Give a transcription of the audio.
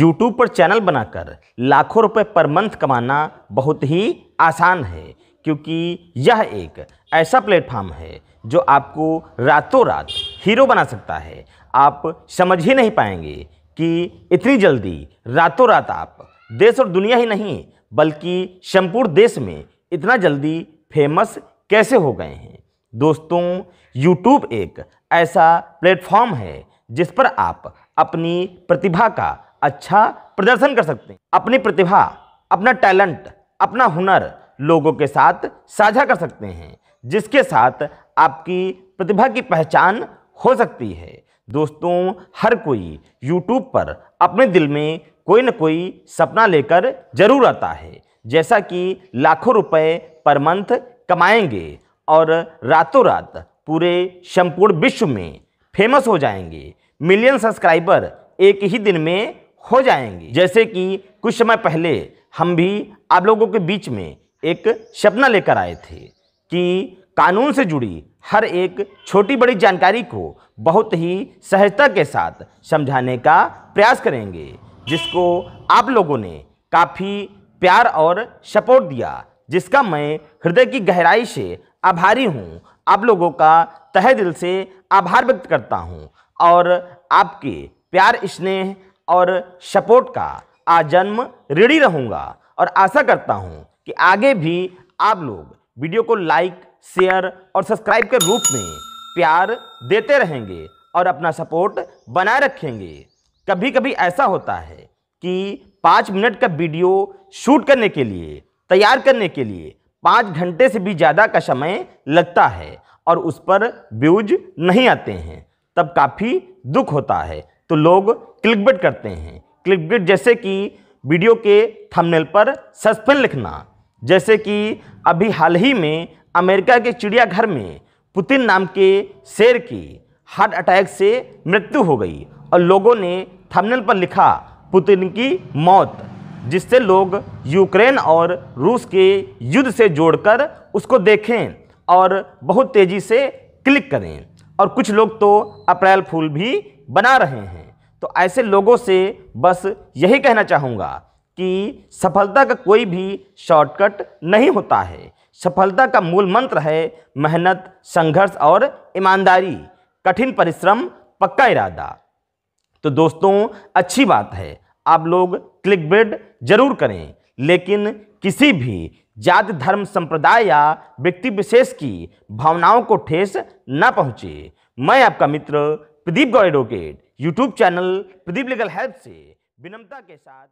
YouTube पर channel बनाकर लाखों रुपए पर मंथ कमाना बहुत ही आसान है क्योंकि यह एक ऐसा प्लेटफॉर्म है जो आपको रातों रात हीरो बना सकता है आप समझ ही नहीं पाएंगे कि इतनी जल्दी रातों रात आप देश और दुनिया ही नहीं बल्कि संपूर्ण देश में इतना जल्दी फेमस कैसे हो गए हैं दोस्तों YouTube एक ऐसा प्लेटफॉर्म है जिस पर आप अपनी प्रतिभा का अच्छा प्रदर्शन कर सकते हैं अपनी प्रतिभा अपना टैलेंट अपना हुनर लोगों के साथ साझा कर सकते हैं जिसके साथ आपकी प्रतिभा की पहचान हो सकती है दोस्तों हर कोई YouTube पर अपने दिल में कोई न कोई सपना लेकर जरूर आता है जैसा कि लाखों रुपए पर मंथ कमाएंगे और रातों रात पूरे संपूर्ण विश्व में फेमस हो जाएंगे मिलियन सब्सक्राइबर एक ही दिन में हो जाएंगी जैसे कि कुछ समय पहले हम भी आप लोगों के बीच में एक सपना लेकर आए थे कि कानून से जुड़ी हर एक छोटी बड़ी जानकारी को बहुत ही सहजता के साथ समझाने का प्रयास करेंगे जिसको आप लोगों ने काफ़ी प्यार और सपोर्ट दिया जिसका मैं हृदय की गहराई से आभारी हूँ आप लोगों का तहे दिल से आभार व्यक्त करता हूँ और आपके प्यार स्नेह और सपोर्ट का आजन्म रेडी रहूँगा और आशा करता हूँ कि आगे भी आप लोग वीडियो को लाइक शेयर और सब्सक्राइब के रूप में प्यार देते रहेंगे और अपना सपोर्ट बनाए रखेंगे कभी कभी ऐसा होता है कि पाँच मिनट का वीडियो शूट करने के लिए तैयार करने के लिए पाँच घंटे से भी ज़्यादा का समय लगता है और उस पर व्यूज नहीं आते हैं तब काफ़ी दुख होता है तो लोग क्लिकबेट करते हैं क्लिकबेट जैसे कि वीडियो के थंबनेल पर सस्पेन लिखना जैसे कि अभी हाल ही में अमेरिका के चिड़ियाघर में पुतिन नाम के शेर की हार्ट अटैक से मृत्यु हो गई और लोगों ने थंबनेल पर लिखा पुतिन की मौत जिससे लोग यूक्रेन और रूस के युद्ध से जोड़कर उसको देखें और बहुत तेज़ी से क्लिक करें और कुछ लोग तो अप्रैल फूल भी बना रहे हैं तो ऐसे लोगों से बस यही कहना चाहूँगा कि सफलता का कोई भी शॉर्टकट नहीं होता है सफलता का मूल मंत्र है मेहनत संघर्ष और ईमानदारी कठिन परिश्रम पक्का इरादा तो दोस्तों अच्छी बात है आप लोग क्लिक बेड जरूर करें लेकिन किसी भी जाति धर्म संप्रदाय या व्यक्ति विशेष की भावनाओं को ठेस न पहुँचे मैं आपका मित्र प्रदीप गौ advocate YouTube channel Pradeep legal help से विनम्रता के साथ